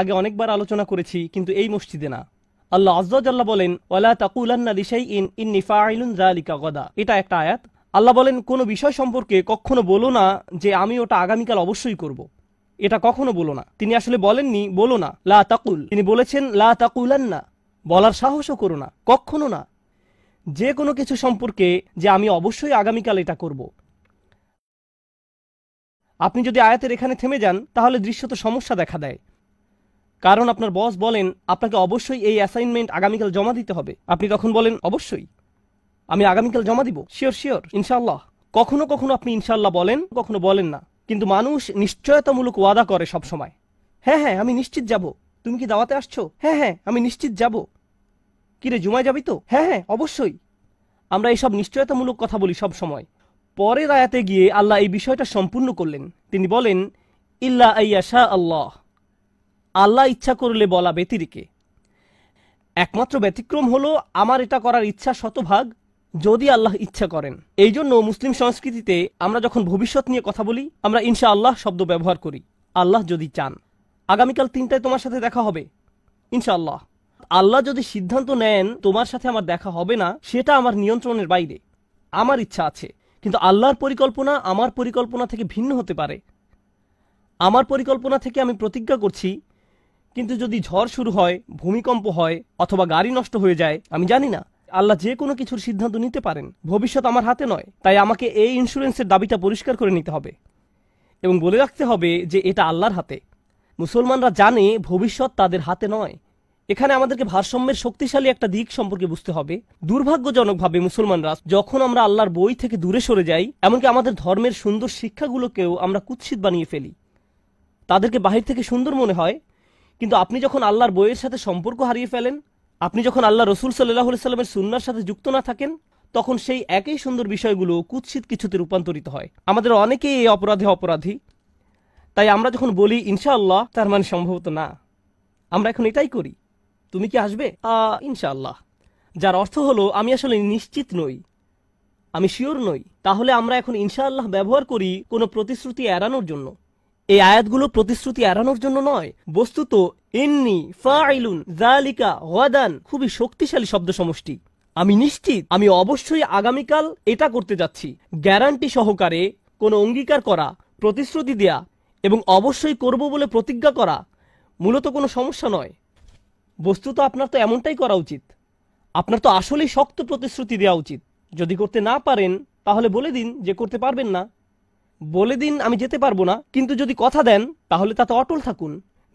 আগে অনেকবার আলোচনা করেছি কিন্তু এই মসজিদে না আল্লাহ আজ্লা বলেন ওলা তাকুলান্না দিশাই ইন ইন নিফা আইলুন জালিকা গদা এটা একটা আয়াত আল্লাহ বলেন কোনো বিষয় সম্পর্কে কখনো বলো না যে আমি ওটা আগামীকাল অবশ্যই করব। এটা কখনো বলো না তিনি আসলে বলেননি বলো না লা তাকুল তিনি বলেছেন লা তাকুলান্না বলার সাহসও করো না কখনো না যে কোনো কিছু সম্পর্কে যে আমি অবশ্যই আগামীকাল এটা করব আপনি যদি আয়াতের এখানে থেমে যান তাহলে দৃশ্যত সমস্যা দেখা দেয় কারণ আপনার বস বলেন আপনাকে অবশ্যই এই অ্যাসাইনমেন্ট আগামীকাল জমা দিতে হবে আপনি তখন বলেন অবশ্যই আমি আগামীকাল জমা দিব শিওর শিওর ইনশাল্লাহ কখনো কখনো আপনি ইনশাল্লাহ বলেন কখনো বলেন না কিন্তু মানুষ নিশ্চয়তামূলক ওয়াদা করে সব সময় হ্যাঁ হ্যাঁ আমি নিশ্চিত যাব তুমি কি দাওয়াতে আসছো হ্যাঁ হ্যাঁ আমি নিশ্চিত যাব কিরে জুমায় যাবি তো হ্যাঁ হ্যাঁ অবশ্যই আমরা এইসব নিশ্চয়তামূলক কথা বলি সব সময় পরের আয়াতে গিয়ে আল্লাহ এই বিষয়টা সম্পূর্ণ করলেন তিনি বলেন ইল্লা আল্লাহ আল্লাহ ইচ্ছা করলে বলা ব্যতিরিকে একমাত্র ব্যতিক্রম হলো আমার এটা করার ইচ্ছা শতভাগ যদি আল্লাহ ইচ্ছা করেন এই জন্য মুসলিম সংস্কৃতিতে আমরা যখন ভবিষ্যৎ নিয়ে কথা বলি আমরা ইনশা আল্লাহ শব্দ ব্যবহার করি আল্লাহ যদি চান আগামীকাল তিনটায় তোমার সাথে দেখা হবে ইনশাআল্লাহ আল্লাহ যদি সিদ্ধান্ত নেন তোমার সাথে আমার দেখা হবে না সেটা আমার নিয়ন্ত্রণের বাইরে আমার ইচ্ছা আছে কিন্তু আল্লাহর পরিকল্পনা আমার পরিকল্পনা থেকে ভিন্ন হতে পারে আমার পরিকল্পনা থেকে আমি প্রতিজ্ঞা করছি কিন্তু যদি ঝড় শুরু হয় ভূমিকম্প হয় অথবা গাড়ি নষ্ট হয়ে যায় আমি জানি না আল্লাহ যে কোনো কিছুর সিদ্ধান্ত নিতে পারেন ভবিষ্যৎ আমার হাতে নয় তাই আমাকে এই ইন্স্যুরেন্সের দাবিটা পরিষ্কার করে নিতে হবে এবং বলে রাখতে হবে যে এটা আল্লাহর হাতে মুসলমানরা জানে ভবিষ্যৎ তাদের হাতে নয় এখানে আমাদেরকে ভারসাম্যের শক্তিশালী একটা দিক সম্পর্কে বুঝতে হবে দুর্ভাগ্যজনকভাবে মুসলমানরা যখন আমরা আল্লাহর বই থেকে দূরে সরে যাই এমনকি আমাদের ধর্মের সুন্দর শিক্ষাগুলোকেও আমরা কুৎসিত বানিয়ে ফেলি তাদেরকে বাহির থেকে সুন্দর মনে হয় কিন্তু আপনি যখন আল্লাহর বইয়ের সাথে সম্পর্ক হারিয়ে ফেলেন আপনি যখন আল্লাহ রসুল সাল্লাহ সাল্লামের সুন্নার সাথে যুক্ত না থাকেন তখন সেই একই সুন্দর বিষয়গুলো কুৎসিত কিছুতে রূপান্তরিত হয় আমাদের অনেকেই এই অপরাধে অপরাধী তাই আমরা যখন বলি ইনশাআল্লাহ তার মানে সম্ভবত না আমরা এখন এটাই করি তুমি কি আসবে ইনশাআল্লাহ যার অর্থ হলো আমি আসলে নিশ্চিত নই আমি শিওর নই তাহলে আমরা এখন ইনশাআল্লাহ ব্যবহার করি কোনো প্রতিশ্রুতি এড়ানোর জন্য এই আয়াতগুলো প্রতিশ্রুতি এড়ানোর জন্য নয় বস্তুত এমনি ফাইলুন জালিকা ওয়াদান খুবই শক্তিশালী শব্দ সমষ্টি আমি নিশ্চিত আমি অবশ্যই আগামীকাল এটা করতে যাচ্ছি গ্যারান্টি সহকারে কোনো অঙ্গীকার করা প্রতিশ্রুতি দেয়া এবং অবশ্যই করব বলে প্রতিজ্ঞা করা মূলত কোনো সমস্যা নয় বস্তুত আপনার তো এমনটাই করা উচিত আপনার তো আসলেই শক্ত প্রতিশ্রুতি দেওয়া উচিত যদি করতে না পারেন তাহলে বলে দিন যে করতে পারবেন না বলে দিন আমি যেতে পারবো না কিন্তু যদি কথা দেন তাহলে তাতে অটল থাকুন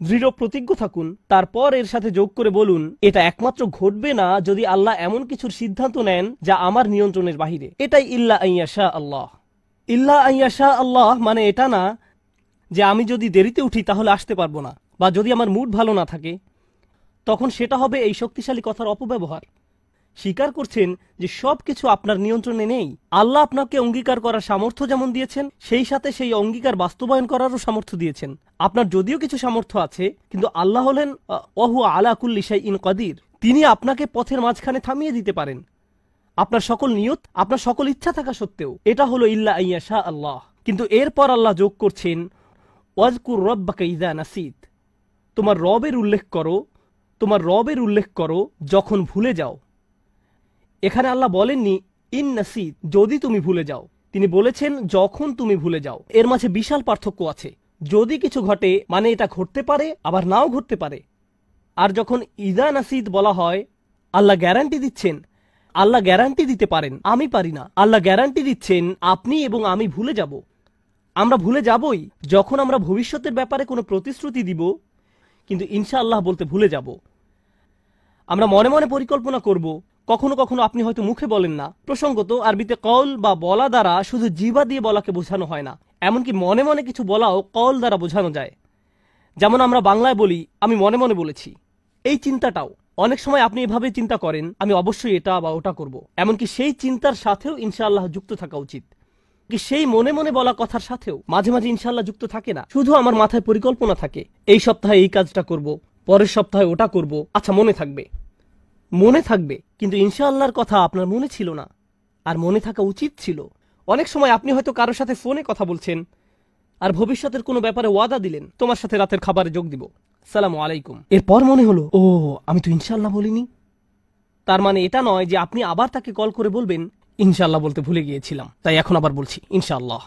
দৃঢ় প্রতিজ্ঞ থাকুন তারপর এর সাথে যোগ করে বলুন এটা একমাত্র ঘটবে না যদি আল্লাহ এমন কিছুর সিদ্ধান্ত নেন যা আমার নিয়ন্ত্রণের বাহিরে এটাই ইল্লা আইয়াশা আল্লাহ ইল্লা আইয়াশা আল্লাহ মানে এটা না যে আমি যদি দেরিতে উঠি তাহলে আসতে পারবো না বা যদি আমার মুড ভালো না থাকে তখন সেটা হবে এই শক্তিশালী কথার অপব্যবহার স্বীকার করছেন যে সব কিছু আপনার নিয়ন্ত্রণে নেই আল্লাহ আপনাকে অঙ্গীকার করার সামর্থ্য যেমন দিয়েছেন সেই সাথে সেই অঙ্গীকার বাস্তবায়ন করারও সামর্থ্য দিয়েছেন আপনার যদিও কিছু সামর্থ্য আছে কিন্তু আল্লাহ হলেন অহু আলাকুল্লিশাই ইন কদির তিনি আপনাকে পথের মাঝখানে থামিয়ে দিতে পারেন আপনার সকল নিয়ত আপনার সকল ইচ্ছা থাকা সত্ত্বেও এটা হলো ইল্লা আইয়াশা আল্লাহ কিন্তু এরপর আল্লাহ যোগ করছেন ওয়াজকুর রব্বাকে ইদা নাসিদ তোমার রবের উল্লেখ করো তোমার রবের উল্লেখ করো যখন ভুলে যাও এখানে আল্লাহ বলেননি ইন নাসি যদি তুমি ভুলে যাও তিনি বলেছেন যখন তুমি ভুলে যাও এর মাঝে বিশাল পার্থক্য আছে যদি কিছু ঘটে মানে এটা ঘটতে পারে আবার নাও ঘটতে পারে আর যখন ইদা নাসিদ বলা হয় আল্লাহ গ্যারান্টি দিচ্ছেন আল্লাহ গ্যারান্টি দিতে পারেন আমি পারি না আল্লাহ গ্যারান্টি দিচ্ছেন আপনি এবং আমি ভুলে যাব আমরা ভুলে যাবই যখন আমরা ভবিষ্যতের ব্যাপারে কোনো প্রতিশ্রুতি দিব কিন্তু ইনশাআল্লাহ বলতে ভুলে যাব আমরা মনে মনে পরিকল্পনা করব কখনো কখনো আপনি হয়তো মুখে বলেন না প্রসঙ্গত আরবিতে কল বা বলা দ্বারা শুধু জিবা দিয়ে বলাকে বোঝানো হয় না এমনকি মনে মনে কিছু বলাও কল দ্বারা বোঝানো যায় যেমন আমরা বাংলায় বলি আমি মনে মনে বলেছি এই চিন্তাটাও অনেক সময় আপনি এভাবে চিন্তা করেন আমি অবশ্যই এটা বা ওটা করব। এমনকি সেই চিন্তার সাথেও ইনশাআল্লাহ যুক্ত থাকা উচিত কি সেই মনে মনে বলা কথার সাথেও মাঝে মাঝে ইনশাল্লাহ যুক্ত থাকে না শুধু আমার মাথায় পরিকল্পনা থাকে এই সপ্তাহে এই কাজটা করব পরের সপ্তাহে ওটা করব আচ্ছা মনে থাকবে মনে থাকবে কিন্তু ইনশাআল্লাহর কথা আপনার মনে ছিল না আর মনে থাকা উচিত ছিল অনেক সময় আপনি হয়তো কারোর সাথে ফোনে কথা বলছেন আর ভবিষ্যতের কোনো ব্যাপারে ওয়াদা দিলেন তোমার সাথে রাতের খাবারে যোগ দিব সালাম আলাইকুম এরপর মনে হলো ও আমি তো ইনশাল্লাহ বলিনি তার মানে এটা নয় যে আপনি আবার তাকে কল করে বলবেন ইনশাল্লাহ বলতে ভুলে গিয়েছিলাম তাই এখন আবার বলছি ইনশাল্লাহ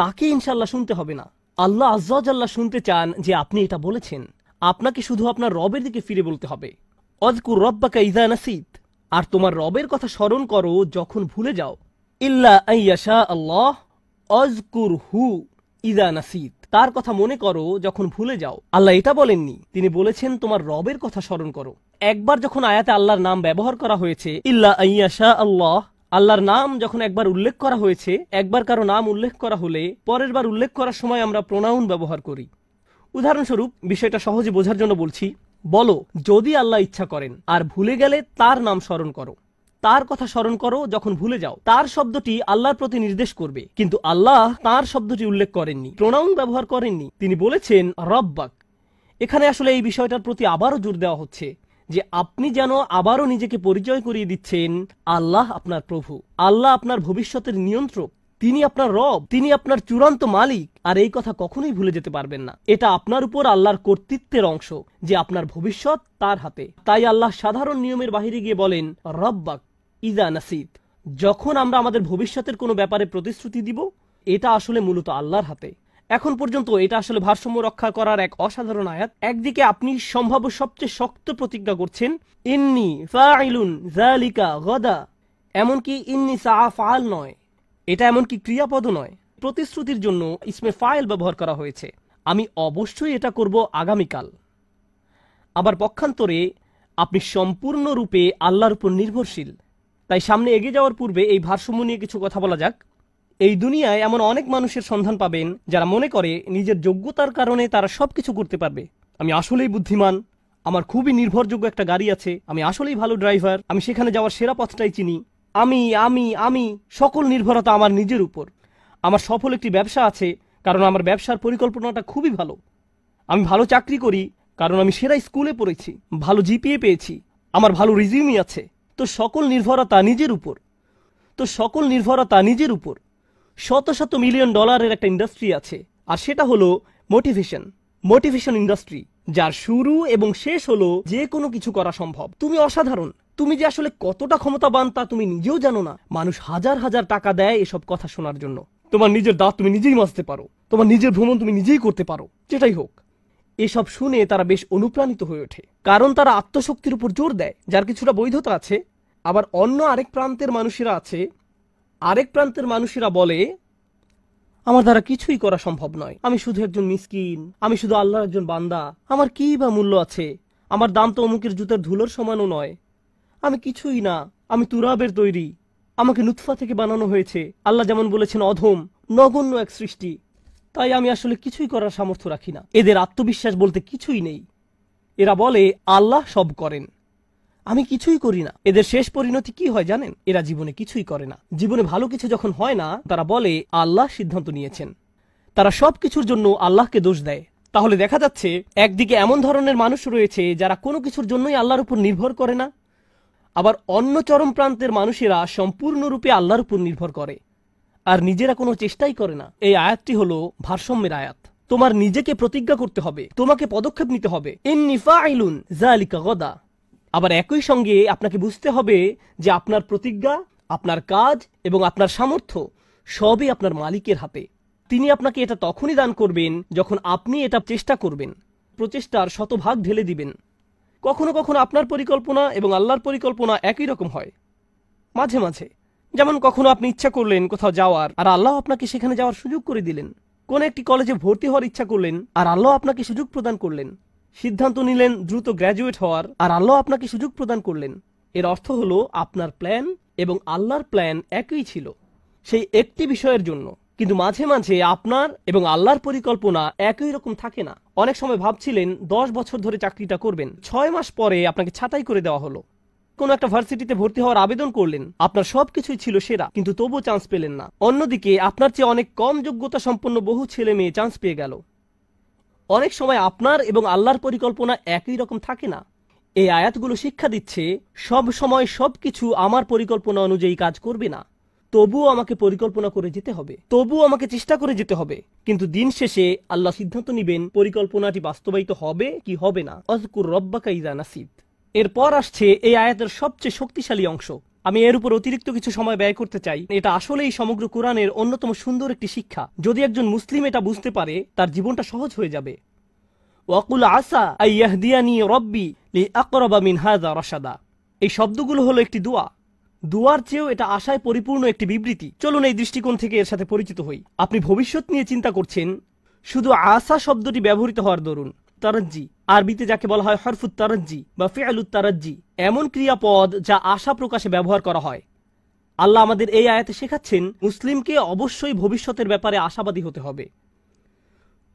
তাকে ইনশাল্লাহ শুনতে হবে না আল্লাহ আজ্লাহ শুনতে চান যে আপনি এটা বলেছেন আপনাকে শুধু আপনার রবের দিকে ফিরে বলতে হবে অজকুর রব্বাকে ইজা নাসিদ আর তোমার রবের কথা স্মরণ করো যখন ভুলে যাও ইল্লা আইয়াশা আল্লাহ অজকুর হু ইদা নাসিদ তার কথা মনে করো যখন ভুলে যাও আল্লাহ এটা বলেননি তিনি বলেছেন তোমার রবের কথা স্মরণ করো একবার যখন আয়াতে আল্লাহর নাম ব্যবহার করা হয়েছে ইল্লা আইয়াশা আল্লাহ আল্লাহর নাম যখন একবার উল্লেখ করা হয়েছে একবার কারো নাম উল্লেখ করা হলে পরের বার উল্লেখ করার সময় আমরা প্রোনাউন ব্যবহার করি উদাহরণস্বরূপ বিষয়টা সহজে বোঝার জন্য বলছি বলো যদি আল্লাহ ইচ্ছা করেন আর ভুলে গেলে তার নাম স্মরণ করো তার কথা স্মরণ করো যখন ভুলে যাও তার শব্দটি আল্লাহর প্রতি নির্দেশ করবে কিন্তু আল্লাহ তার শব্দটি উল্লেখ করেননি প্রোনাউন ব্যবহার করেননি তিনি বলেছেন রব্বাক এখানে আসলে এই বিষয়টার প্রতি আবারও জোর দেওয়া হচ্ছে যে আপনি যেন আবারও নিজেকে পরিচয় করিয়ে দিচ্ছেন আল্লাহ আপনার প্রভু আল্লাহ আপনার ভবিষ্যতের নিয়ন্ত্রক তিনি আপনার রব তিনি আপনার চূড়ান্ত মালিক আর এই কথা কখনোই ভুলে যেতে পারবেন না এটা আপনার উপর আল্লাহর কর্তৃত্বের অংশ যে আপনার ভবিষ্যৎ তার হাতে তাই আল্লাহ সাধারণ নিয়মের বাহিরে গিয়ে বলেন রব্বাক ইদা নাসিদ যখন আমরা আমাদের ভবিষ্যতের কোনো ব্যাপারে প্রতিশ্রুতি দিব এটা আসলে মূলত আল্লাহর হাতে এখন পর্যন্ত এটা আসলে ভারসাম্য রক্ষা করার এক অসাধারণ আয়াত একদিকে আপনি সম্ভাব্য সবচেয়ে শক্ত প্রতিজ্ঞা করছেন ইন্নি ফাইলুন জালিকা গদা এমনকি ইন্নি সাহা ফাল নয় এটা এমনকি ক্রিয়াপদও নয় প্রতিশ্রুতির জন্য ইসমে ফাইল ব্যবহার করা হয়েছে আমি অবশ্যই এটা করব আগামীকাল আবার পক্ষান্তরে আপনি সম্পূর্ণরূপে আল্লাহর উপর নির্ভরশীল তাই সামনে এগিয়ে যাওয়ার পূর্বে এই ভারসাম্য নিয়ে কিছু কথা বলা যাক এই দুনিয়ায় এমন অনেক মানুষের সন্ধান পাবেন যারা মনে করে নিজের যোগ্যতার কারণে তারা সব কিছু করতে পারবে আমি আসলেই বুদ্ধিমান আমার খুবই নির্ভরযোগ্য একটা গাড়ি আছে আমি আসলেই ভালো ড্রাইভার আমি সেখানে যাওয়ার সেরা পথটাই চিনি আমি আমি আমি সকল নির্ভরতা আমার নিজের উপর আমার সফল একটি ব্যবসা আছে কারণ আমার ব্যবসার পরিকল্পনাটা খুবই ভালো আমি ভালো চাকরি করি কারণ আমি সেরা স্কুলে পড়েছি ভালো জিপিএ পেয়েছি আমার ভালো রিজিউমি আছে তো সকল নির্ভরতা নিজের উপর তো সকল নির্ভরতা নিজের উপর শত শত মিলিয়ন ডলারের একটা ইন্ডাস্ট্রি আছে আর সেটা হলো মোটিভেশন মোটিভেশন ইন্ডাস্ট্রি যার শুরু এবং শেষ হলো যে কোনো কিছু করা সম্ভব তুমি অসাধারণ তুমি যে আসলে কতটা ক্ষমতাবান তা তুমি নিজেও জানো না মানুষ হাজার হাজার টাকা দেয় এসব কথা শোনার জন্য তোমার নিজের দাঁত তুমি নিজেই মাজতে পারো তোমার নিজের ভ্রমণ তুমি নিজেই করতে পারো যেটাই হোক এসব শুনে তারা বেশ অনুপ্রাণিত হয়ে ওঠে কারণ তারা আত্মশক্তির উপর জোর দেয় যার কিছুটা বৈধতা আছে আবার অন্য আরেক প্রান্তের মানুষেরা আছে আরেক প্রান্তের মানুষেরা বলে আমার দ্বারা কিছুই করা সম্ভব নয় আমি শুধু একজন মিসকিন আমি শুধু আল্লাহর একজন বান্দা আমার কি বা মূল্য আছে আমার দাম তো অমুকের জুতার ধুলোর সমানও নয় আমি কিছুই না আমি তুরাবের তৈরি আমাকে নুৎফা থেকে বানানো হয়েছে আল্লাহ যেমন বলেছেন অধম নগণ্য এক সৃষ্টি তাই আমি আসলে কিছুই করার সামর্থ্য রাখি না এদের আত্মবিশ্বাস বলতে কিছুই নেই এরা বলে আল্লাহ সব করেন আমি কিছুই করি না এদের শেষ পরিণতি কি হয় জানেন এরা জীবনে কিছুই করে না জীবনে ভালো কিছু যখন হয় না তারা বলে আল্লাহ সিদ্ধান্ত নিয়েছেন তারা সব কিছুর জন্য আল্লাহকে দোষ দেয় তাহলে দেখা যাচ্ছে একদিকে এমন ধরনের মানুষ রয়েছে যারা কোনো কিছুর জন্যই আল্লাহর উপর নির্ভর করে না আবার অন্য চরম প্রান্তের মানুষেরা সম্পূর্ণরূপে আল্লাহর উপর নির্ভর করে আর নিজেরা কোনো চেষ্টাই করে না এই আয়াতটি হলো ভারসাম্যের আয়াত তোমার নিজেকে প্রতিজ্ঞা করতে হবে তোমাকে পদক্ষেপ নিতে হবে নিফা আইলুন গদা আবার একই সঙ্গে আপনাকে বুঝতে হবে যে আপনার প্রতিজ্ঞা আপনার কাজ এবং আপনার সামর্থ্য সবই আপনার মালিকের হাতে তিনি আপনাকে এটা তখনই দান করবেন যখন আপনি এটা চেষ্টা করবেন প্রচেষ্টার শতভাগ ঢেলে দিবেন কখনো কখনো আপনার পরিকল্পনা এবং আল্লাহর পরিকল্পনা একই রকম হয় মাঝে মাঝে যেমন কখনো আপনি ইচ্ছা করলেন কোথাও যাওয়ার আর আল্লাহ আপনাকে সেখানে যাওয়ার সুযোগ করে দিলেন কোন একটি কলেজে ভর্তি হওয়ার ইচ্ছা করলেন আর আল্লাহ আপনাকে সুযোগ প্রদান করলেন সিদ্ধান্ত নিলেন দ্রুত গ্র্যাজুয়েট হওয়ার আর আল্লাহ আপনাকে সুযোগ প্রদান করলেন এর অর্থ হলো আপনার প্ল্যান এবং আল্লাহর প্ল্যান একই ছিল সেই একটি বিষয়ের জন্য কিন্তু মাঝে মাঝে আপনার এবং আল্লাহর পরিকল্পনা একই রকম থাকে না অনেক সময় ভাবছিলেন দশ বছর ধরে চাকরিটা করবেন ছয় মাস পরে আপনাকে ছাতাই করে দেওয়া হলো কোন একটা ভার্সিটিতে ভর্তি হওয়ার আবেদন করলেন আপনার সবকিছুই ছিল সেরা কিন্তু তবুও চান্স পেলেন না অন্যদিকে আপনার চেয়ে অনেক কম যোগ্যতা সম্পন্ন বহু ছেলে মেয়ে চান্স পেয়ে গেল অনেক সময় আপনার এবং আল্লাহর পরিকল্পনা একই রকম থাকে না এই আয়াতগুলো শিক্ষা দিচ্ছে সব সময় সব কিছু আমার পরিকল্পনা অনুযায়ী কাজ করবে না তবুও আমাকে পরিকল্পনা করে যেতে হবে তবুও আমাকে চেষ্টা করে যেতে হবে কিন্তু দিন শেষে আল্লাহ সিদ্ধান্ত নিবেন পরিকল্পনাটি বাস্তবায়িত হবে কি হবে না অজকুর রব্বাকা ইজা নাসিদ এরপর আসছে এই আয়াতের সবচেয়ে শক্তিশালী অংশ আমি এর উপর অতিরিক্ত কিছু সময় ব্যয় করতে চাই এটা আসলেই সমগ্র কোরআনের অন্যতম সুন্দর একটি শিক্ষা যদি একজন মুসলিম এটা বুঝতে পারে তার জীবনটা সহজ হয়ে যাবে ওয়াকুল আসা আই ইয়াহদিয়ানি রব্বি লি আকরবা মিন হাজা রসাদা এই শব্দগুলো হলো একটি দোয়া দুয়ার চেয়েও এটা আশায় পরিপূর্ণ একটি বিবৃতি চলুন এই দৃষ্টিকোণ থেকে এর সাথে পরিচিত হই আপনি ভবিষ্যৎ নিয়ে চিন্তা করছেন শুধু আশা শব্দটি ব্যবহৃত হওয়ার দরুন তারজ্জি আরবিতে যাকে বলা হয় হরফুত তারজ্জি বা ফেয়ালুত তারজ্জি এমন ক্রিয়াপদ যা আশা প্রকাশে ব্যবহার করা হয় আল্লাহ আমাদের এই আয়াতে শেখাচ্ছেন মুসলিমকে অবশ্যই ভবিষ্যতের ব্যাপারে আশাবাদী হতে হবে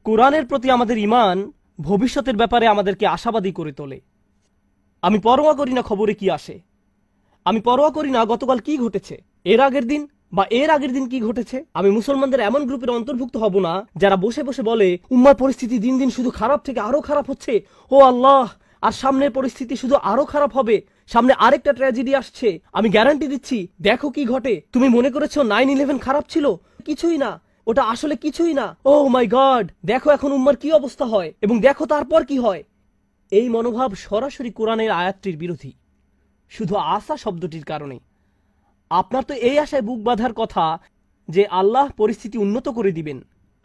কোরআনের প্রতি আমাদের ইমান ভবিষ্যতের ব্যাপারে আমাদেরকে আশাবাদী করে তোলে আমি পরোয়া করি না খবরে কি আসে আমি পরোয়া করি না গতকাল কি ঘটেছে এর আগের দিন বা এর আগের দিন কি ঘটেছে আমি মুসলমানদের এমন গ্রুপের অন্তর্ভুক্ত হব না যারা বসে বসে বলে উম্মার পরিস্থিতি দিন দিন শুধু খারাপ থেকে আরো খারাপ হচ্ছে ও আল্লাহ আর সামনের পরিস্থিতি শুধু আরো খারাপ হবে সামনে আরেকটা ট্র্যাজেডি আসছে আমি গ্যারান্টি দিচ্ছি দেখো কি ঘটে তুমি মনে করেছো নাইন ইলেভেন খারাপ ছিল কিছুই না ওটা আসলে কিছুই না ও মাই গড দেখো এখন উম্মার কি অবস্থা হয় এবং দেখো তারপর কি হয় এই মনোভাব সরাসরি কোরআনের আয়াতটির বিরোধী শুধু আশা শব্দটির কারণে আপনার তো এই আশায় বুক বাঁধার কথা যে আল্লাহ পরিস্থিতি উন্নত করে দিবেন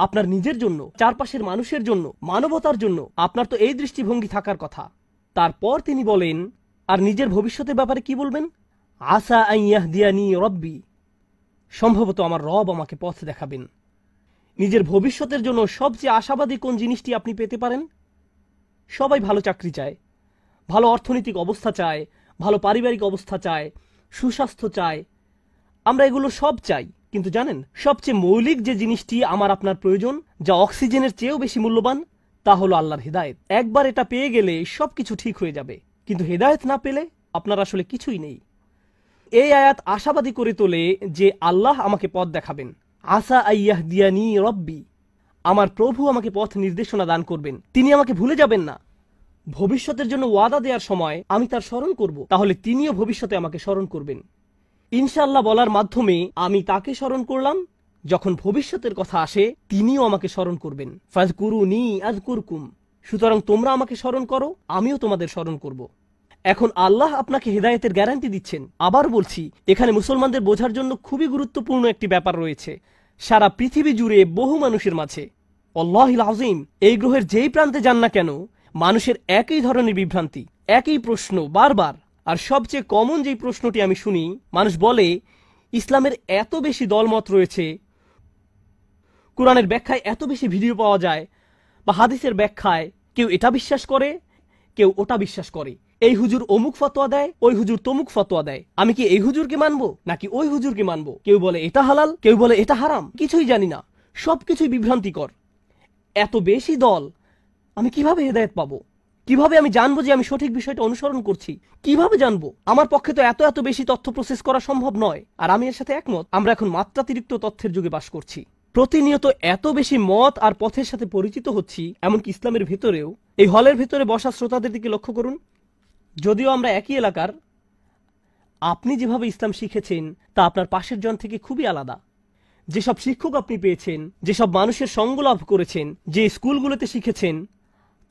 আপনার নিজের জন্য চারপাশের মানুষের জন্য মানবতার জন্য আপনার তো এই দৃষ্টিভঙ্গি থাকার কথা তারপর তিনি বলেন আর নিজের ভবিষ্যতের ব্যাপারে কি বলবেন আশা আইয়াহ দিয়ানি রব্বি সম্ভবত আমার রব আমাকে পথ দেখাবেন নিজের ভবিষ্যতের জন্য সবচেয়ে আশাবাদী কোন জিনিসটি আপনি পেতে পারেন সবাই ভালো চাকরি চায় ভালো অর্থনৈতিক অবস্থা চায় ভালো পারিবারিক অবস্থা চায় সুস্বাস্থ্য চায় আমরা এগুলো সব চাই কিন্তু জানেন সবচেয়ে মৌলিক যে জিনিসটি আমার আপনার প্রয়োজন যা অক্সিজেনের চেয়েও বেশি মূল্যবান তা হলো আল্লাহর হেদায়ত একবার এটা পেয়ে গেলে সব কিছু ঠিক হয়ে যাবে কিন্তু হেদায়ত না পেলে আপনার আসলে কিছুই নেই এই আয়াত আশাবাদী করে তোলে যে আল্লাহ আমাকে পথ দেখাবেন আসা আইয়াহ দিয়ানি রব্বি আমার প্রভু আমাকে পথ নির্দেশনা দান করবেন তিনি আমাকে ভুলে যাবেন না ভবিষ্যতের জন্য ওয়াদা দেওয়ার সময় আমি তার স্মরণ করব তাহলে তিনিও ভবিষ্যতে আমাকে স্মরণ করবেন ইনশাল্লাহ বলার মাধ্যমে আমি তাকে স্মরণ করলাম যখন ভবিষ্যতের কথা আসে তিনিও আমাকে স্মরণ করবেন ফাজকুরু নি কুরকুম সুতরাং তোমরা আমাকে স্মরণ করো আমিও তোমাদের স্মরণ করব এখন আল্লাহ আপনাকে হেদায়তের গ্যারান্টি দিচ্ছেন আবার বলছি এখানে মুসলমানদের বোঝার জন্য খুবই গুরুত্বপূর্ণ একটি ব্যাপার রয়েছে সারা পৃথিবী জুড়ে বহু মানুষের মাঝে অল্লাহ আজিম এই গ্রহের যেই প্রান্তে যান না কেন মানুষের একই ধরনের বিভ্রান্তি একই প্রশ্ন বারবার আর সবচেয়ে কমন যেই প্রশ্নটি আমি শুনি মানুষ বলে ইসলামের এত বেশি দলমত রয়েছে কোরআনের ব্যাখ্যায় এত বেশি ভিডিও পাওয়া যায় বা হাদিসের ব্যাখ্যায় কেউ এটা বিশ্বাস করে কেউ ওটা বিশ্বাস করে এই হুজুর অমুক ফতোয়া দেয় ওই হুজুর তমুক ফতোয়া দেয় আমি কি এই হুজুরকে মানবো নাকি ওই হুজুরকে মানবো কেউ বলে এটা হালাল কেউ বলে এটা হারাম কিছুই জানি না সবকিছুই বিভ্রান্তিকর এত বেশি দল আমি কিভাবে হেদায়ত পাবো কিভাবে আমি জানবো যে আমি সঠিক বিষয়টা অনুসরণ করছি কিভাবে জানবো আমার পক্ষে তো এত এত বেশি তথ্য প্রসেস করা সম্ভব নয় আর আমি এর সাথে একমত আমরা এখন মাত্রাতিরিক্ত তথ্যের যুগে বাস করছি প্রতিনিয়ত এত বেশি মত আর পথের সাথে পরিচিত হচ্ছি এমনকি ইসলামের ভেতরেও এই হলের ভেতরে বসা শ্রোতাদের দিকে লক্ষ্য করুন যদিও আমরা একই এলাকার আপনি যেভাবে ইসলাম শিখেছেন তা আপনার পাশের জন থেকে খুবই আলাদা যেসব শিক্ষক আপনি পেয়েছেন যেসব মানুষের সঙ্গ লাভ করেছেন যে স্কুলগুলোতে শিখেছেন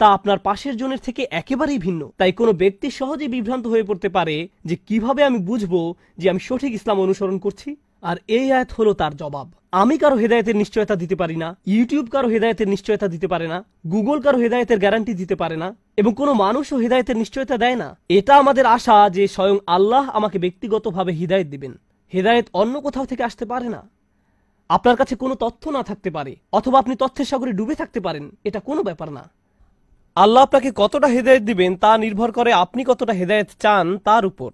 তা আপনার পাশের জনের থেকে একেবারেই ভিন্ন তাই কোনো ব্যক্তি সহজে বিভ্রান্ত হয়ে পড়তে পারে যে কিভাবে আমি বুঝবো যে আমি সঠিক ইসলাম অনুসরণ করছি আর এই আয়াত হলো তার জবাব আমি কারো হেদায়তের নিশ্চয়তা দিতে পারি না ইউটিউব কারো হেদায়তের নিশ্চয়তা দিতে পারে না গুগল কারো হেদায়তের গ্যারান্টি দিতে পারে না এবং কোনো মানুষও হেদায়তের নিশ্চয়তা দেয় না এটা আমাদের আশা যে স্বয়ং আল্লাহ আমাকে ব্যক্তিগতভাবে হৃদায়ত দিবেন হেদায়ত অন্য কোথাও থেকে আসতে পারে না আপনার কাছে কোনো তথ্য না থাকতে পারে অথবা আপনি তথ্যের সাগরে ডুবে থাকতে পারেন এটা কোনো ব্যাপার না আল্লাহ আপনাকে কতটা হেদায়ত দিবেন তা নির্ভর করে আপনি কতটা হেদায়ত চান তার উপর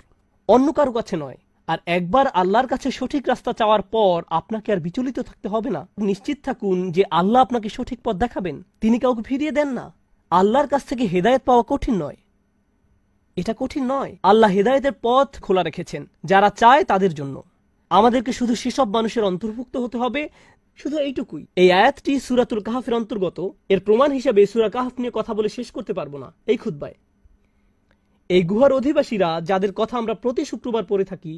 অন্য কারো কাছে নয় আর একবার আল্লাহর কাছে সঠিক রাস্তা চাওয়ার পর আপনাকে আর বিচলিত থাকতে হবে না নিশ্চিত থাকুন যে আল্লাহ আপনাকে সঠিক পথ দেখাবেন তিনি কাউকে ফিরিয়ে দেন না আল্লাহর কাছ থেকে হেদায়ত পাওয়া কঠিন নয় এটা কঠিন নয় আল্লাহ হেদায়তের পথ খোলা রেখেছেন যারা চায় তাদের জন্য আমাদেরকে শুধু সেসব মানুষের অন্তর্ভুক্ত হতে হবে শুধু এইটুকুই এই আয়াতটি সুরাতুল কাহাফের অন্তর্গত এর প্রমাণ হিসাবে সুরা কাহাফ নিয়ে কথা বলে শেষ করতে পারবো না এই খুদ্বায় এই গুহার অধিবাসীরা যাদের কথা আমরা প্রতি শুক্রবার পড়ে থাকি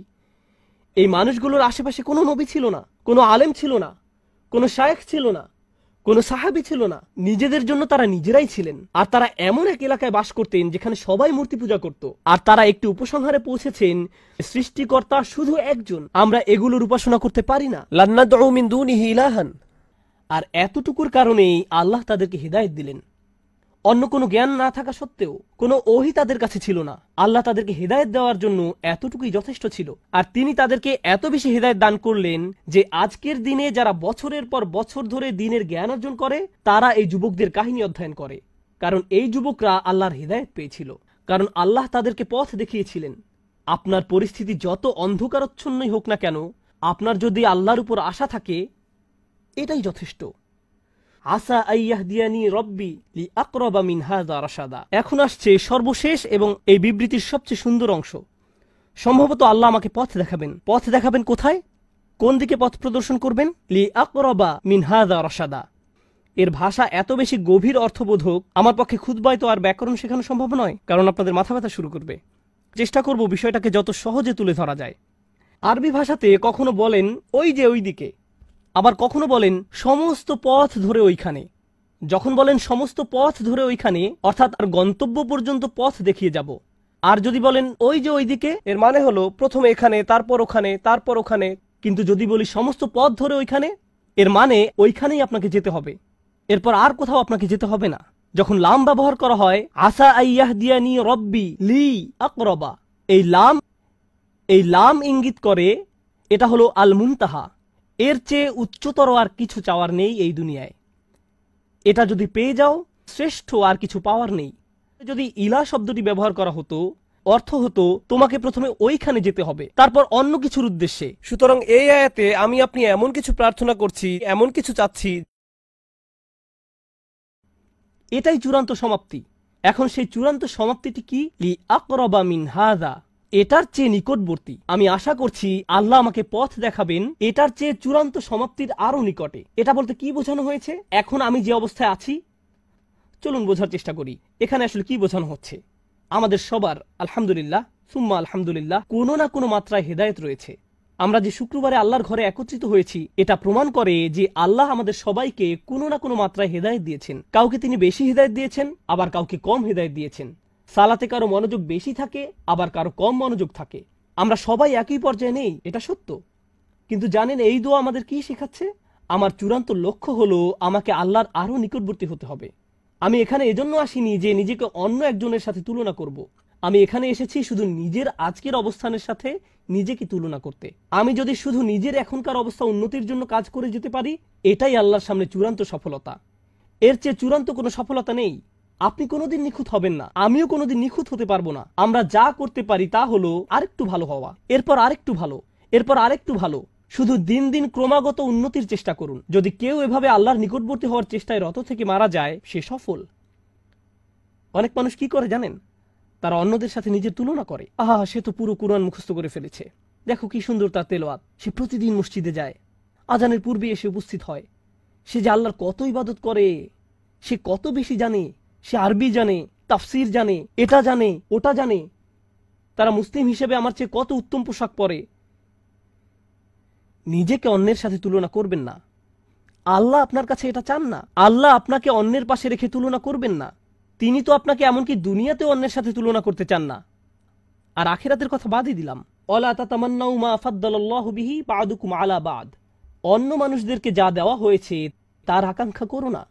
এই মানুষগুলোর আশেপাশে কোনো নবী ছিল না কোনো আলেম ছিল না কোনো শায়েখ ছিল না কোনো সাহাবি ছিল না নিজেদের জন্য তারা নিজেরাই ছিলেন আর তারা এমন এক এলাকায় বাস করতেন যেখানে সবাই মূর্তি পূজা করত আর তারা একটি উপসংহারে পৌঁছেছেন সৃষ্টিকর্তা শুধু একজন আমরা এগুলোর উপাসনা করতে পারি না লান্না দৌমিন ইলাহান আর এতটুকুর কারণেই আল্লাহ তাদেরকে হৃদায়ত দিলেন অন্য কোনো জ্ঞান না থাকা সত্ত্বেও কোনো ওহি তাদের কাছে ছিল না আল্লাহ তাদেরকে হেদায়ত দেওয়ার জন্য এতটুকুই যথেষ্ট ছিল আর তিনি তাদেরকে এত বেশি হেদায়ত দান করলেন যে আজকের দিনে যারা বছরের পর বছর ধরে দিনের জ্ঞান অর্জন করে তারা এই যুবকদের কাহিনী অধ্যয়ন করে কারণ এই যুবকরা আল্লাহর হেদায়ত পেয়েছিল কারণ আল্লাহ তাদেরকে পথ দেখিয়েছিলেন আপনার পরিস্থিতি যত অন্ধকারচ্ছন্নই হোক না কেন আপনার যদি আল্লাহর উপর আশা থাকে এটাই যথেষ্ট আসা আইয়াহদিয়ানি রব্বি লি আকরবা মিন হাদা রাসাদা এখন আসছে সর্বশেষ এবং এই বিবৃতির সবচেয়ে সুন্দর অংশ সম্ভবত আল্লাহ আমাকে পথ দেখাবেন পথ দেখাবেন কোথায় কোন দিকে পথ প্রদর্শন করবেন লি আকরবা মিন হাদা রাসাদা এর ভাষা এত বেশি গভীর অর্থবোধক আমার পক্ষে খুদবায় তো আর ব্যাকরণ শেখানো সম্ভব নয় কারণ আপনাদের মাথা ব্যথা শুরু করবে চেষ্টা করব বিষয়টাকে যত সহজে তুলে ধরা যায় আরবি ভাষাতে কখনো বলেন ওই যে ওই দিকে আবার কখনো বলেন সমস্ত পথ ধরে ওইখানে যখন বলেন সমস্ত পথ ধরে ওইখানে অর্থাৎ আর গন্তব্য পর্যন্ত পথ দেখিয়ে যাব আর যদি বলেন ওই যে ওইদিকে এর মানে হলো প্রথমে এখানে তারপর ওখানে তারপর ওখানে কিন্তু যদি বলি সমস্ত পথ ধরে ওইখানে এর মানে ওইখানেই আপনাকে যেতে হবে এরপর আর কোথাও আপনাকে যেতে হবে না যখন লাম ব্যবহার করা হয় আসা আইয়াহদিয়ানি রব্বি লি আকরবা এই লাম এই লাম ইঙ্গিত করে এটা হলো আল মুনতাহা এর চেয়ে উচ্চতর আর কিছু চাওয়ার নেই এই দুনিয়ায় এটা যদি পেয়ে যাও শ্রেষ্ঠ আর কিছু পাওয়ার নেই যদি ইলা শব্দটি ব্যবহার করা হতো অর্থ হতো তোমাকে প্রথমে ওইখানে যেতে হবে তারপর অন্য কিছুর উদ্দেশ্যে সুতরাং এই আয়াতে আমি আপনি এমন কিছু প্রার্থনা করছি এমন কিছু চাচ্ছি এটাই চূড়ান্ত সমাপ্তি এখন সেই চূড়ান্ত সমাপ্তিটি কি লি আকরবা মিন হাদা এটার চেয়ে নিকটবর্তী আমি আশা করছি আল্লাহ আমাকে পথ দেখাবেন এটার চেয়ে চূড়ান্ত সমাপ্তির আরও নিকটে এটা বলতে কি বোঝানো হয়েছে এখন আমি যে অবস্থায় আছি চলুন বোঝার চেষ্টা করি এখানে আসলে কি বোঝানো হচ্ছে আমাদের সবার আলহামদুলিল্লাহ সুম্মা আলহামদুলিল্লাহ কোনো না কোনো মাত্রায় হেদায়ত রয়েছে আমরা যে শুক্রবারে আল্লাহর ঘরে একত্রিত হয়েছি এটা প্রমাণ করে যে আল্লাহ আমাদের সবাইকে কোনো না কোনো মাত্রায় হেদায়ত দিয়েছেন কাউকে তিনি বেশি হেদায়ত দিয়েছেন আবার কাউকে কম হেদায়ত দিয়েছেন সালাতে কারো মনোযোগ বেশি থাকে আবার কারো কম মনোযোগ থাকে আমরা সবাই একই পর্যায়ে নেই এটা সত্য কিন্তু জানেন এই দোয়া আমাদের কি শেখাচ্ছে আমার চূড়ান্ত লক্ষ্য হলো আমাকে আল্লাহর আরও নিকটবর্তী হতে হবে আমি এখানে এজন্য আসিনি যে নিজেকে অন্য একজনের সাথে তুলনা করব। আমি এখানে এসেছি শুধু নিজের আজকের অবস্থানের সাথে নিজেকে তুলনা করতে আমি যদি শুধু নিজের এখনকার অবস্থা উন্নতির জন্য কাজ করে যেতে পারি এটাই আল্লাহর সামনে চূড়ান্ত সফলতা এর চেয়ে চূড়ান্ত কোনো সফলতা নেই আপনি কোনোদিন নিখুঁত হবেন না আমিও কোনোদিন নিখুঁত হতে পারবো না আমরা যা করতে পারি তা হলো আরেকটু ভালো হওয়া এরপর আরেকটু ভালো এরপর আরেকটু ভালো শুধু দিন দিন ক্রমাগত উন্নতির চেষ্টা করুন যদি কেউ এভাবে আল্লাহর নিকটবর্তী হওয়ার চেষ্টায় রত থেকে মারা যায় সে সফল অনেক মানুষ কি করে জানেন তারা অন্যদের সাথে নিজের তুলনা করে আহা সে তো পুরো কোরআন মুখস্থ করে ফেলেছে দেখো কি সুন্দর তার তেলোয়াত সে প্রতিদিন মসজিদে যায় আজানের পূর্বে এসে উপস্থিত হয় সে যে আল্লাহর কত ইবাদত করে সে কত বেশি জানে সে আরবি জানে তাফসির জানে এটা জানে ওটা জানে তারা মুসলিম হিসেবে আমার চেয়ে কত উত্তম পোশাক পরে নিজেকে অন্যের সাথে তুলনা করবেন না আল্লাহ আপনার কাছে এটা চান না আল্লাহ আপনাকে অন্যের পাশে রেখে তুলনা করবেন না তিনি তো আপনাকে এমনকি দুনিয়াতেও অন্যের সাথে তুলনা করতে চান না আর আখেরাতের কথা বাদই দিলাম অলা বাদ অন্য মানুষদেরকে যা দেওয়া হয়েছে তার আকাঙ্ক্ষা করো না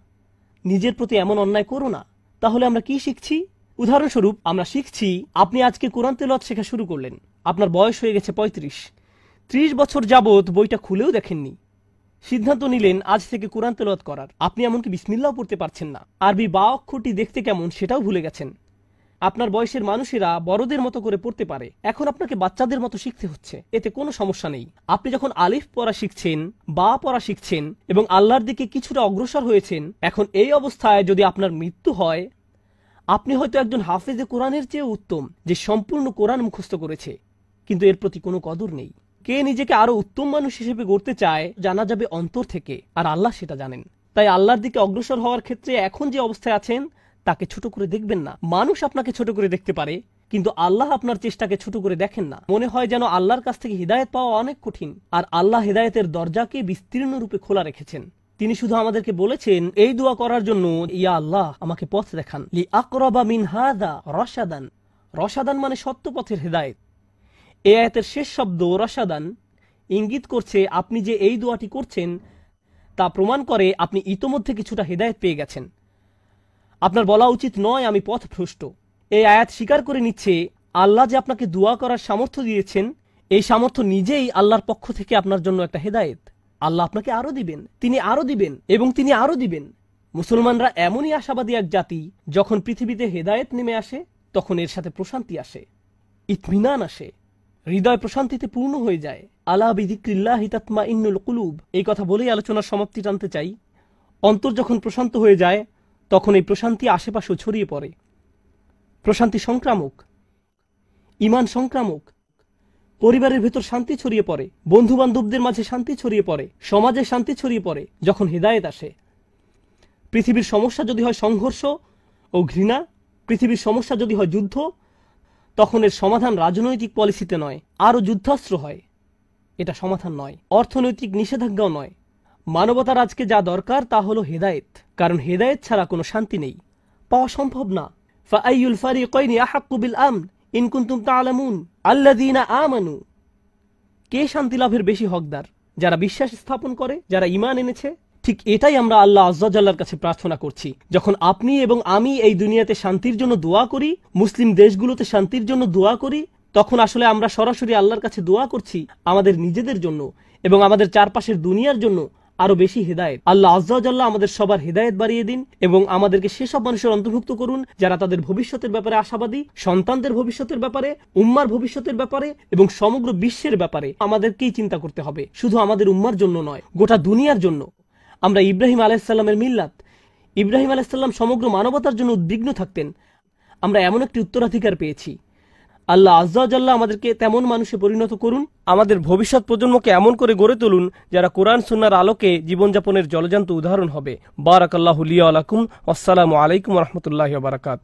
নিজের প্রতি এমন অন্যায় করো না তাহলে আমরা কি শিখছি উদাহরণস্বরূপ আমরা শিখছি আপনি আজকে কোরআন তেলত শেখা শুরু করলেন আপনার বয়স হয়ে গেছে পঁয়ত্রিশ ত্রিশ বছর যাবত বইটা খুলেও দেখেননি সিদ্ধান্ত নিলেন আজ থেকে কোরআন তেলত করার আপনি এমনকি বিসমিল্লাও পড়তে পারছেন না আরবি বা অক্ষরটি দেখতে কেমন সেটাও ভুলে গেছেন আপনার বয়সের মানুষেরা বড়দের মতো করে পড়তে পারে এখন আপনাকে বাচ্চাদের মতো শিখতে হচ্ছে এতে কোনো সমস্যা নেই আপনি যখন আলিফ পড়া শিখছেন বা পড়া শিখছেন এবং আল্লাহর দিকে কিছুটা অগ্রসর হয়েছেন এখন এই অবস্থায় যদি আপনার মৃত্যু হয় আপনি হয়তো একজন হাফেজে কোরআনের চেয়ে উত্তম যে সম্পূর্ণ কোরআন মুখস্থ করেছে কিন্তু এর প্রতি কোনো কদর নেই কে নিজেকে আরো উত্তম মানুষ হিসেবে গড়তে চায় জানা যাবে অন্তর থেকে আর আল্লাহ সেটা জানেন তাই আল্লাহর দিকে অগ্রসর হওয়ার ক্ষেত্রে এখন যে অবস্থায় আছেন তাকে ছোট করে দেখবেন না মানুষ আপনাকে ছোট করে দেখতে পারে কিন্তু আল্লাহ আপনার চেষ্টাকে ছোট করে দেখেন না মনে হয় যেন আল্লাহর কাছ থেকে হিদায়ত পাওয়া অনেক কঠিন আর আল্লাহ হিদায়তের দরজাকে বিস্তীর্ণ রূপে খোলা রেখেছেন তিনি শুধু আমাদেরকে বলেছেন এই দোয়া করার জন্য ইয়া আল্লাহ আমাকে পথ দেখান লি আকরবা মিন হাদা রসাদান রসাদান মানে সত্য পথের হৃদায়ত এ আয়াতের শেষ শব্দ রসাদান ইঙ্গিত করছে আপনি যে এই দোয়াটি করছেন তা প্রমাণ করে আপনি ইতোমধ্যে কিছুটা হৃদায়ত পেয়ে গেছেন আপনার বলা উচিত নয় আমি পথ ভ্রষ্ট এই আয়াত স্বীকার করে নিচ্ছে আল্লাহ যে আপনাকে দোয়া করার সামর্থ্য দিয়েছেন এই সামর্থ্য নিজেই আল্লাহর পক্ষ থেকে আপনার জন্য একটা হেদায়েত আল্লাহ আপনাকে আরও দিবেন তিনি আরও দিবেন এবং তিনি আরও দিবেন মুসলমানরা এমনই আশাবাদী এক জাতি যখন পৃথিবীতে হেদায়েত নেমে আসে তখন এর সাথে প্রশান্তি আসে ইতমিনান আসে হৃদয় প্রশান্তিতে পূর্ণ হয়ে যায় আলা বিদিক্রিল্লা হিতাত্মা ইন্নুল কুলুব এই কথা বলেই আলোচনার সমাপ্তি টানতে চাই অন্তর যখন প্রশান্ত হয়ে যায় তখন এই প্রশান্তি আশেপাশেও ছড়িয়ে পড়ে প্রশান্তি সংক্রামক ইমান সংক্রামক পরিবারের ভেতর শান্তি ছড়িয়ে পড়ে বন্ধু বান্ধবদের মাঝে শান্তি ছড়িয়ে পড়ে সমাজে শান্তি ছড়িয়ে পড়ে যখন হৃদায়ত আসে পৃথিবীর সমস্যা যদি হয় সংঘর্ষ ও ঘৃণা পৃথিবীর সমস্যা যদি হয় যুদ্ধ তখন এর সমাধান রাজনৈতিক পলিসিতে নয় আরও যুদ্ধাস্ত্র হয় এটা সমাধান নয় অর্থনৈতিক নিষেধাজ্ঞাও নয় মানবতার আজকে যা দরকার তা হলো হেদায়েত কারণ হেদায়েত ছাড়া কোনো শান্তি নেই পাওয়া সম্ভব না ফাআইউল ফারিকাইনি আহাক্কু বিল আমন ইন কুনতুম তাআলামুন আল্লাযীনা আমানু কে শান্তি লাভের বেশি হকদার যারা বিশ্বাস স্থাপন করে যারা ইমান এনেছে ঠিক এটাই আমরা আল্লাহ আজ্জাল্লার কাছে প্রার্থনা করছি যখন আপনি এবং আমি এই দুনিয়াতে শান্তির জন্য দোয়া করি মুসলিম দেশগুলোতে শান্তির জন্য দোয়া করি তখন আসলে আমরা সরাসরি আল্লাহর কাছে দোয়া করছি আমাদের নিজেদের জন্য এবং আমাদের চারপাশের দুনিয়ার জন্য আরো বেশি হেদায়ত আল্লাহ আল্লাহ আমাদের সবার হেদায়ত বাড়িয়ে দিন এবং আমাদেরকে সেসব মানুষের অন্তর্ভুক্ত করুন যারা তাদের ভবিষ্যতের ব্যাপারে আশাবাদী সন্তানদের ভবিষ্যতের ব্যাপারে উম্মার ভবিষ্যতের ব্যাপারে এবং সমগ্র বিশ্বের ব্যাপারে আমাদেরকেই চিন্তা করতে হবে শুধু আমাদের উম্মার জন্য নয় গোটা দুনিয়ার জন্য আমরা ইব্রাহিম আলাইসাল্লামের মিল্লাত ইব্রাহিম আলাইসাল্লাম সমগ্র মানবতার জন্য উদ্বিগ্ন থাকতেন আমরা এমন একটি উত্তরাধিকার পেয়েছি আল্লাহ আজ্লাহ আমাদেরকে তেমন মানুষে পরিণত করুন আমাদের ভবিষ্যৎ প্রজন্মকে এমন করে গড়ে তুলুন যারা কোরআন সুন্নার আলোকে জীবনযাপনের জলজান্ত উদাহরণ হবে বারাকাল্লাহুলিয়া আলাইকুম আসসালামু আলাইকুম রহমতুল্লাহ বারাকাত